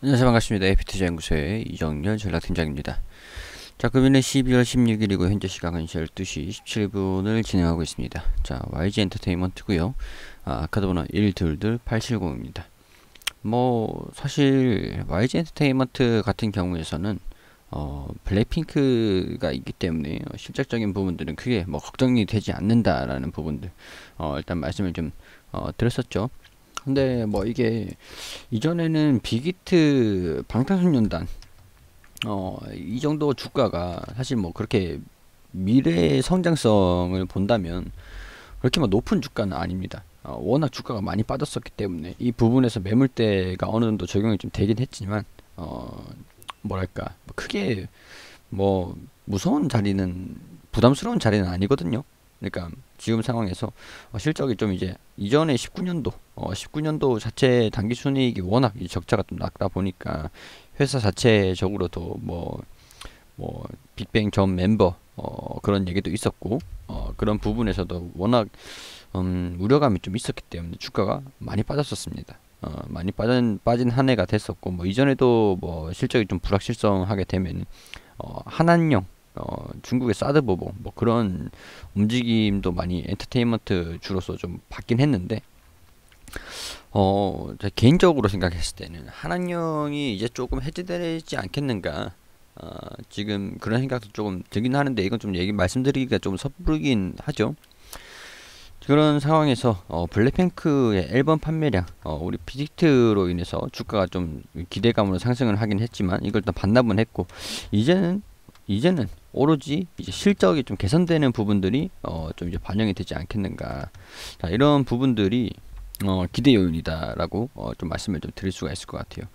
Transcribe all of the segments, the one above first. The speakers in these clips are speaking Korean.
안녕하세요 반갑습니다 에피티자 연구소의 이정렬 전략팀장입니다 자금일은 12월 16일이고 현재 시각은 12시 17분을 진행하고 있습니다 자 YG 엔터테인먼트고요 아, 카드 번호 122870입니다 뭐 사실 YG 엔터테인먼트 같은 경우에서는 어, 블랙핑크가 있기 때문에 실질적인 부분들은 크게 뭐 걱정이 되지 않는다라는 부분들 어, 일단 말씀을 좀 어, 드렸었죠 근데 뭐 이게 이전에는 빅히트 방탄소년단 어 이 정도 주가가 사실 뭐 그렇게 미래의 성장성을 본다면 그렇게 막 뭐 높은 주가는 아닙니다. 어, 워낙 주가가 많이 빠졌었기 때문에 이 부분에서 매물대가 어느 정도 적용이 좀 되긴 했지만 어 뭐랄까 크게 뭐 무서운 자리는 부담스러운 자리는 아니거든요. 그러니까 지금 상황에서 어, 실적이 좀 이제 이전에 19년도 어, 19년도 자체 단기 순이익이 워낙 적자가 좀 낮다 보니까 회사 자체적으로도 뭐 뭐 빅뱅 전 멤버 어, 그런 얘기도 있었고 어, 그런 부분에서도 워낙 음, 우려감이 좀 있었기 때문에 주가가 많이 빠졌었습니다. 어, 많이 빠진 빠진 한 해가 됐었고 뭐 이전에도 뭐 실적이 좀 불확실성하게 되면 어, 한한령 어, 중국의 사드보복 뭐 그런 움직임도 많이 엔터테인먼트 주로서 좀 받긴 했는데 어, 개인적으로 생각했을 때는 한한령이 이제 조금 해제되지 않겠는가 어, 지금 그런 생각도 조금 들긴 하는데 이건 좀 얘기 말씀드리기가 좀 섣부르긴 하죠. 그런 상황에서 어, 블랙핑크의 앨범 판매량 어, 우리 피직트로 인해서 주가가 좀 기대감으로 상승을 하긴 했지만 이걸 또 반납은 했고 이제는 이제는 오로지 이제 실적이 좀 개선되는 부분들이 어, 좀 이제 반영이 되지 않겠는가. 자, 이런 부분들이 어, 기대 요인이다라고 어, 좀 말씀을 좀 드릴 수가 있을 것 같아요.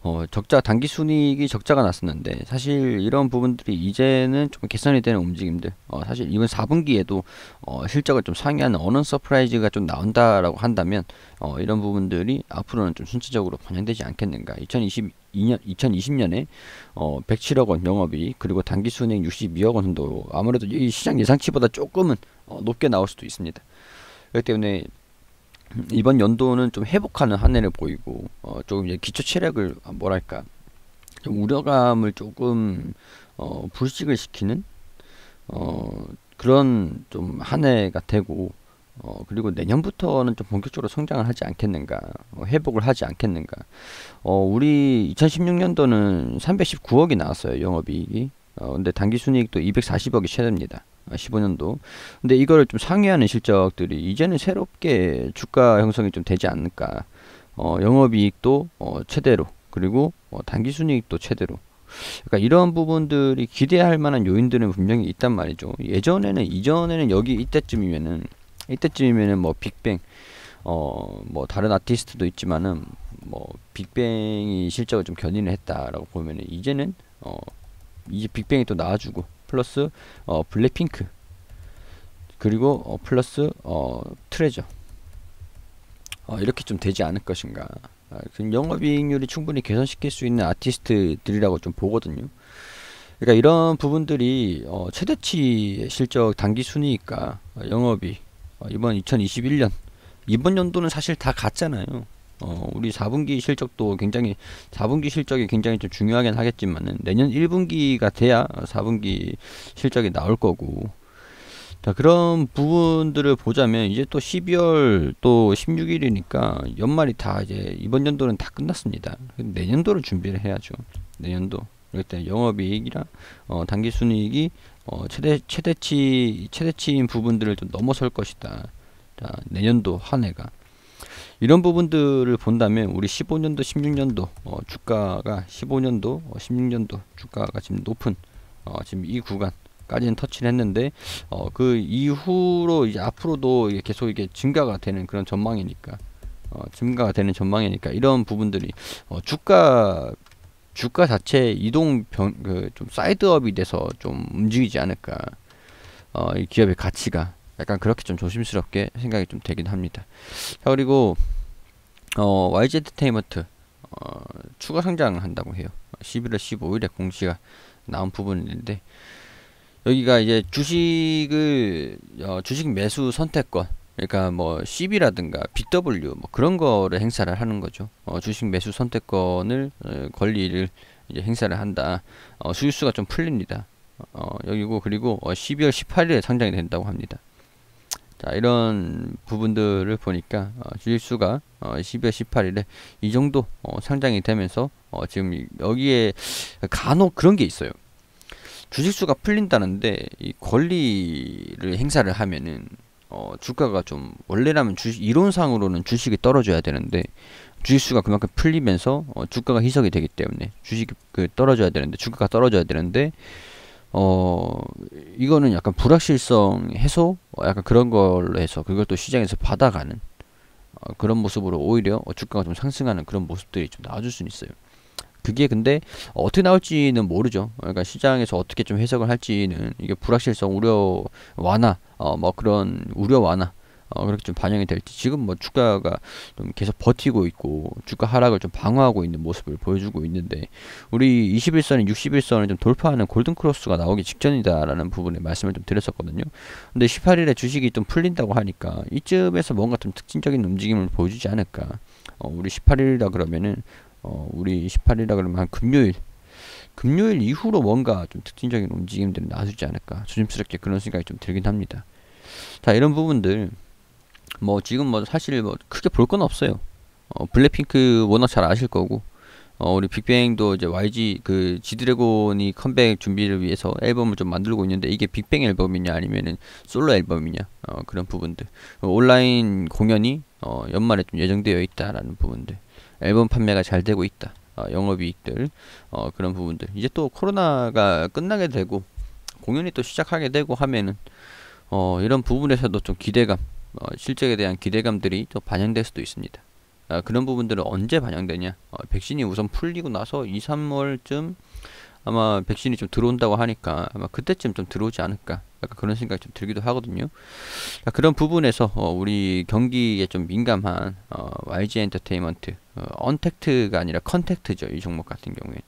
어, 적자 단기 순이익이 적자가 났었는데 사실 이런 부분들이 이제는 좀 개선이 되는 움직임들. 어, 사실 이번 4분기에도 어, 실적을 좀 상회하는 어느 서프라이즈가 좀 나온다라고 한다면 어, 이런 부분들이 앞으로는 좀 순차적으로 반영되지 않겠는가. 2020 2022년, 2020년에 어, 107억 원 영업이 그리고 단기 순행 62억 원 정도 아무래도 이 시장 예상치보다 조금은 어, 높게 나올 수도 있습니다. 그렇기 때문에 이번 연도는 좀 회복하는 한 해를 보이고 어, 조금 이제 기초 체력을 아, 뭐랄까 좀 우려감을 조금 어, 불식을 시키는 어, 그런 좀한 해가 되고 어, 그리고 내년부터는 좀 본격적으로 성장을 하지 않겠는가, 어, 회복을 하지 않겠는가. 어, 우리 2016년도는 319억이 나왔어요, 영업이익이. 어, 근데 단기순이익도 240억이 최대입니다. 15년도. 어, 근데 이거를 좀 상회하는 실적들이 이제는 새롭게 주가 형성이 좀 되지 않을까. 어, 영업이익도 어, 최대로, 그리고 어, 단기순이익도 최대로. 그러니까 이런 부분들이 기대할 만한 요인들은 분명히 있단 말이죠. 예전에는 이전에는 여기 이때쯤이면은 이때쯤이면은 뭐 빅뱅 어 뭐 다른 아티스트도 있지만은 뭐 빅뱅이 실적을 좀 견인을 했다라고 보면은 이제는 어 이제 빅뱅이 또 나와주고 플러스 어 블랙핑크 그리고 어 플러스 어 트레저 어 이렇게 좀 되지 않을 것인가 아, 그 영업이익률이 충분히 개선시킬 수 있는 아티스트들이라고 좀 보거든요. 그러니까 이런 부분들이 어, 최대치 실적 단기 순이니까 영업이 어, 이번 2021년 이번 연도는 사실 다 같잖아요. 어, 우리 4분기 실적도 굉장히 4분기 실적이 굉장히 좀 중요하긴 하겠지만은 내년 1분기가 돼야 4분기 실적이 나올 거고 자 그런 부분들을 보자면 이제 또 12월 또 16일이니까 연말이 다 이제 이번 연도는 다 끝났습니다. 내년도를 준비를 해야죠. 내년도 그렇기 때 영업이익이랑 어, 단기순이익이 어, 최대 최대치 최대치인 부분들을 좀 넘어설 것이다. 자, 내년도 한 해가 이런 부분들을 본다면 우리 15년도 16년도 어, 주가가 15년도 어, 16년도 주가가 지금 높은 어, 지금 이 구간 까지는 터치를 했는데 어, 그 이후로 이제 앞으로도 이게 계속 이게 증가가 되는 그런 전망이니까 어, 증가가 되는 전망이니까 이런 부분들이 어, 주가 주가 자체 이동 변, 그 좀 사이드업이 돼서 좀 움직이지 않을까. 어, 이 기업의 가치가 약간 그렇게 좀 조심스럽게 생각이 좀 되긴 합니다. 자, 그리고 어, YG 엔터테인먼트 어, 추가 상장을 한다고 해요. 11월 15일에 공시가 나온 부분인데 여기가 이제 주식을 어, 주식 매수 선택권 그러니까 뭐 CB라든가 BW 뭐 그런 거를 행사를 하는 거죠. 어, 주식 매수 선택권을 어, 권리를 이제 행사를 한다. 어, 수익수가 좀 풀립니다. 어, 여기고 그리고 어, 12월 18일에 상장이 된다고 합니다. 자 이런 부분들을 보니까 어, 주식수가 어, 12월 18일에 이 정도 어, 상장이 되면서 어, 지금 여기에 간혹 그런 게 있어요. 주식수가 풀린다는데 이 권리를 행사를 하면은 어, 주가가 좀 원래라면 주식 이론상으로는 주식이 떨어져야 되는데 주식수가 그만큼 풀리면서 어, 주가가 희석이 되기 때문에 주식이 그 떨어져야 되는데 주가가 떨어져야 되는데 어 이거는 약간 불확실성 해소 어, 약간 그런 걸로 해서 그걸 또 시장에서 받아가는 어, 그런 모습으로 오히려 어, 주가가 좀 상승하는 그런 모습들이 좀 나와줄 수는 있어요. 그게 근데 어떻게 나올지는 모르죠. 그러니까 시장에서 어떻게 좀 해석을 할지는 이게 불확실성 우려 완화, 어, 뭐 그런 우려 완화. 어, 그렇게 좀 반영이 될지 지금 뭐 주가가 좀 계속 버티고 있고 주가 하락을 좀 방어하고 있는 모습을 보여주고 있는데 우리 21선이 61선을 좀 돌파하는 골든 크로스가 나오기 직전이다라는 부분에 말씀을 좀 드렸었거든요. 근데 18일에 주식이 좀 풀린다고 하니까 이쯤에서 뭔가 좀 특징적인 움직임을 보여주지 않을까. 어, 우리 18일이다 그러면은 어, 우리 28일이라 그러면 한 금요일 금요일 이후로 뭔가 좀 특징적인 움직임들이 나서지 않을까 조심스럽게 그런 생각이 좀 들긴 합니다. 자 이런 부분들 뭐 지금 뭐 사실 뭐 크게 볼 건 없어요. 어, 블랙핑크 워낙 잘 아실 거고 어, 우리 빅뱅도 이제 YG 그 지드래곤이 컴백 준비를 위해서 앨범을 좀 만들고 있는데 이게 빅뱅 앨범이냐 아니면은 솔로 앨범이냐 어, 그런 부분들 온라인 공연이 어, 연말에 좀 예정되어 있다라는 부분들 앨범 판매가 잘 되고 있다. 어, 영업이익들 어, 그런 부분들 이제 또 코로나가 끝나게 되고 공연이 또 시작하게 되고 하면은 어, 이런 부분에서도 좀 기대감 어, 실적에 대한 기대감들이 또 반영될 수도 있습니다. 아, 그런 부분들은 언제 반영되냐? 어, 백신이 우선 풀리고 나서 2, 3월쯤 아마 백신이 좀 들어온다고 하니까 아마 그때쯤 좀 들어오지 않을까 약간 그런 생각이 좀 들기도 하거든요. 자, 그런 부분에서 어, 우리 경기에 좀 민감한 어, YG 엔터테인먼트 어, 언택트가 아니라 컨택트죠 이 종목 같은 경우에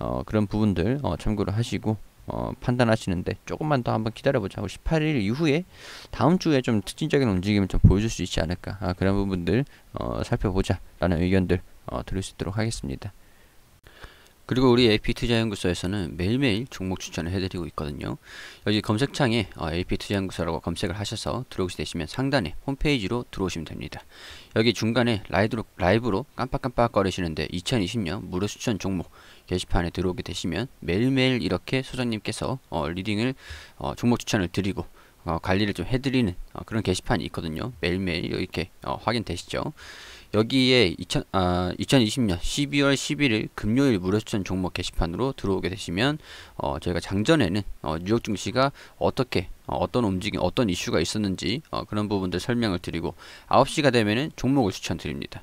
어, 그런 부분들 어, 참고를 하시고 어, 판단하시는데 조금만 더 한번 기다려보자. 18일 이후에 다음 주에 좀 특징적인 움직임을 좀 보여줄 수 있지 않을까. 아, 그런 부분들 어, 살펴보자라는 의견들 어, 들을 수 있도록 하겠습니다. 그리고 우리 AP투자연구소에서는 매일매일 종목 추천을 해드리고 있거든요. 여기 검색창에 어, AP투자연구소라고 검색을 하셔서 들어오시면 상단에 홈페이지로 들어오시면 됩니다. 여기 중간에 라이브로, 라이브로 깜빡깜빡 거리시는데 2020년 무료 추천 종목 게시판에 들어오게 되시면 매일매일 이렇게 소장님께서 어, 리딩을 어, 종목 추천을 드리고 어, 관리를 좀 해드리는 어, 그런 게시판이 있거든요. 매일매일 이렇게 어, 확인되시죠. 여기에 2000, 아, 2020년 12월 11일 금요일 무료추천 종목 게시판으로 들어오게 되시면 어, 저희가 장전에는 어, 뉴욕 증시가 어떻게 어, 떤 움직임, 어떤 이슈가 있었는지 어, 그런 부분들 설명을 드리고 9시가 되면은 종목을 추천드립니다.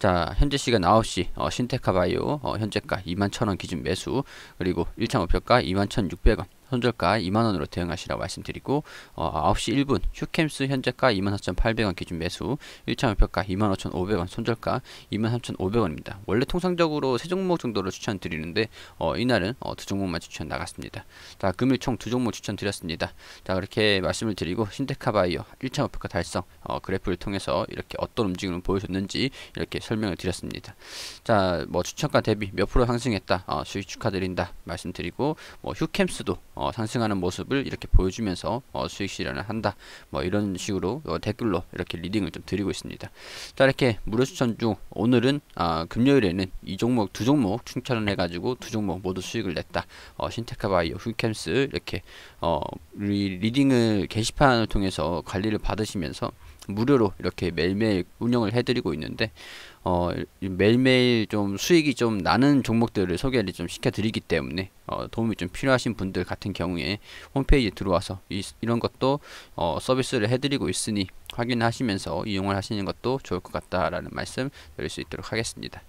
자 현재 시간 9시 어, 신테카 바이오 어, 현재가 21,000원 기준 매수 그리고 1차 목표가 21,600원 손절가 2만원으로 대응하시라고 말씀드리고 어, 9시 1분 휴캠스 현재가 24,800원 기준 매수 1차 목표가 25,500원 손절가 23,500원입니다. 원래 통상적으로 세 종목 정도로 추천드리는데 어, 이날은 어, 두 종목만 추천 나갔습니다. 자 금일 총 두 종목 추천드렸습니다. 자 그렇게 말씀을 드리고 신테카바이어 1차 목표가 달성 어, 그래프를 통해서 이렇게 어떤 움직임을 보여줬는지 이렇게 설명을 드렸습니다. 자 뭐 추천가 대비 몇 프로 상승했다 어, 수익 축하드린다 말씀드리고 뭐 휴캠스도 어, 어, 상승하는 모습을 이렇게 보여주면서 어, 수익 실현을 한다. 뭐 이런 식으로 어, 댓글로 이렇게 리딩을 좀 드리고 있습니다. 자 이렇게 무료 추천 중 오늘은 아, 금요일에는 이 종목 두 종목 충천을 해가지고 두 종목 모두 수익을 냈다. 어, 신테카바이오, 휴캠스 이렇게 어, 리, 리딩을 게시판을 통해서 관리를 받으시면서 무료로 이렇게 매일매일 운영을 해드리고 있는데 어, 매일매일 좀 수익이 좀 나는 종목들을 소개를 좀 시켜드리기 때문에 어, 도움이 좀 필요하신 분들 같은 경우에 홈페이지에 들어와서 이, 이런 것도 어, 서비스를 해드리고 있으니 확인하시면서 이용을 하시는 것도 좋을 것 같다라는 말씀 드릴 수 있도록 하겠습니다.